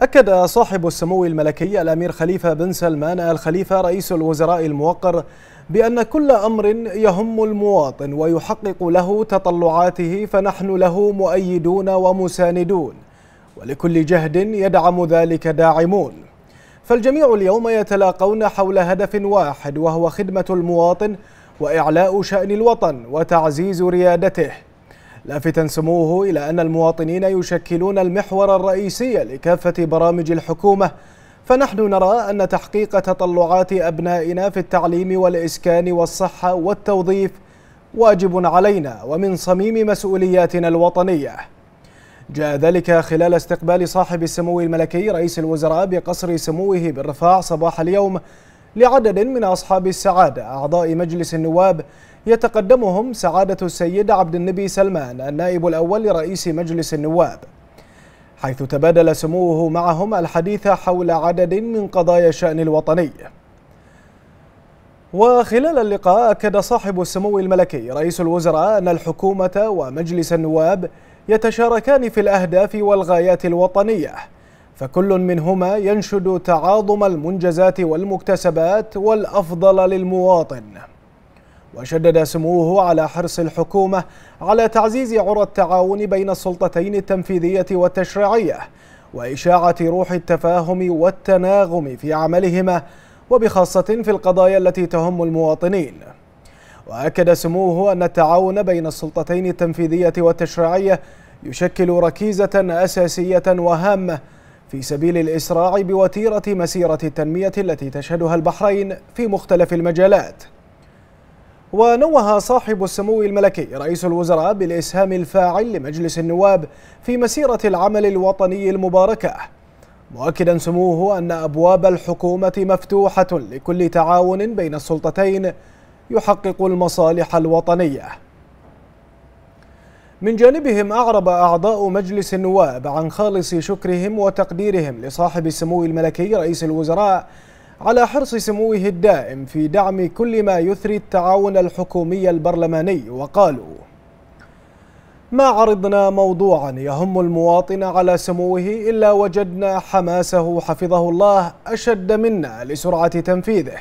أكد صاحب السمو الملكي الأمير خليفة بن سلمان الخليفة رئيس الوزراء الموقر بأن كل أمر يهم المواطن ويحقق له تطلعاته فنحن له مؤيدون ومساندون ولكل جهد يدعم ذلك داعمون فالجميع اليوم يتلاقون حول هدف واحد وهو خدمة المواطن وإعلاء شأن الوطن وتعزيز ريادته لافتا سموه إلى أن المواطنين يشكلون المحور الرئيسي لكافة برامج الحكومة فنحن نرى أن تحقيق تطلعات أبنائنا في التعليم والإسكان والصحة والتوظيف واجب علينا ومن صميم مسؤولياتنا الوطنية جاء ذلك خلال استقبال صاحب السمو الملكي رئيس الوزراء بقصر سموه بالرفاع صباح اليوم لعدد من أصحاب السعادة أعضاء مجلس النواب يتقدمهم سعادة السيد عبد النبي سلمان النائب الأول لرئيس مجلس النواب حيث تبادل سموه معهم الحديث حول عدد من قضايا الشأن الوطني وخلال اللقاء أكد صاحب السمو الملكي رئيس الوزراء أن الحكومة ومجلس النواب يتشاركان في الأهداف والغايات الوطنية فكل منهما ينشد تعاظم المنجزات والمكتسبات والافضل للمواطن وشدد سموه على حرص الحكومه على تعزيز عرى التعاون بين السلطتين التنفيذيه والتشريعيه واشاعه روح التفاهم والتناغم في عملهما وبخاصه في القضايا التي تهم المواطنين واكد سموه ان التعاون بين السلطتين التنفيذيه والتشريعيه يشكل ركيزه اساسيه وهامه في سبيل الإسراع بوتيرة مسيرة التنمية التي تشهدها البحرين في مختلف المجالات ونوه صاحب السمو الملكي رئيس الوزراء بالإسهام الفاعل لمجلس النواب في مسيرة العمل الوطني المباركة مؤكدا سموه أن أبواب الحكومة مفتوحة لكل تعاون بين السلطتين يحقق المصالح الوطنيه من جانبهم أعرب أعضاء مجلس النواب عن خالص شكرهم وتقديرهم لصاحب السمو الملكي رئيس الوزراء على حرص سموه الدائم في دعم كل ما يثري التعاون الحكومي البرلماني وقالوا ما عرضنا موضوعا يهم المواطن على سموه إلا وجدنا حماسه حفظه الله أشد منا لسرعة تنفيذه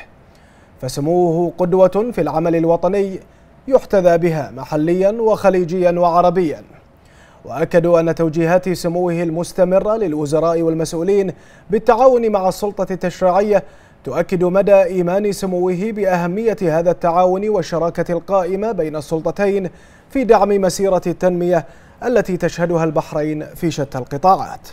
فسموه قدوة في العمل الوطني يحتذى بها محليا وخليجيا وعربيا وأكدوا أن توجيهات سموه المستمرة للوزراء والمسؤولين بالتعاون مع السلطة التشريعية تؤكد مدى إيمان سموه بأهمية هذا التعاون والشراكة القائمة بين السلطتين في دعم مسيرة التنمية التي تشهدها البحرين في شتى القطاعات